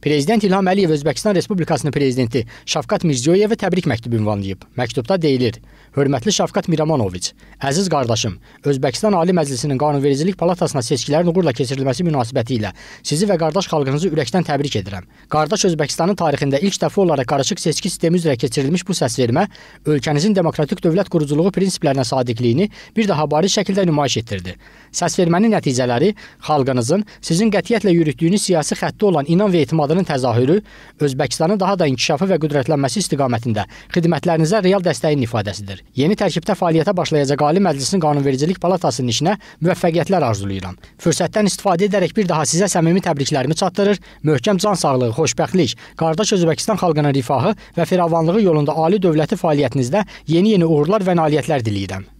Prezident İlham Əliyev Özbəkistan Respublikasının prezidenti Şavkat Mirziyoyevə təbrik məktubu ünvanlayıb. Məktubda deyilir: "Hörmətli Şavkat Miramanoviç, əziz qardaşım, Özbəkistan Ali Məclisinin Qanunvericilik Palatasına seçkilərin uğurla keçirilməsi münasibətilə sizi və qardaş xalqınızı ürəkdən təbrik edirəm. Qardaş Özbəkistanın tarixində ilk dəfə olaraq qarışıq seçki sistemi üzrə keçirilmiş bu səsvermə ölkənizin demokratik dövlət quruculuğu prinsiplərinə sadiqliyini bir daha bariz şəkildə nümayiş etdirdi. Səsvermənin nəticələri xalqınızın sizin qətiyyətlə yürütdüyünüz siyasi xəttə olan inam və etimad iqtisadının təzahürü Özbəkistanın daha da inkişafı və qüdrətlənməsi istiqamətində xidmətlərinizə real dəstəyin ifadəsidir. Yeni tərkibdə fəaliyyətə başlayacaq Ali Məclisin Qanunvericilik Palatasının işinə müvəffəqiyyətlər arzulayıram. Fürsətdən istifadə edərək bir daha sizə səmimi təbriklərimi çatdırır. Möhkəm can sağlığı, xoşbəxtlik, qardaş Özbəkistan xalqının rifahı və firavanlığı yolunda ali dövləti fəaliyyətinizdə yeni-yeni uğurlar və nailiyyətlər diləyirəm.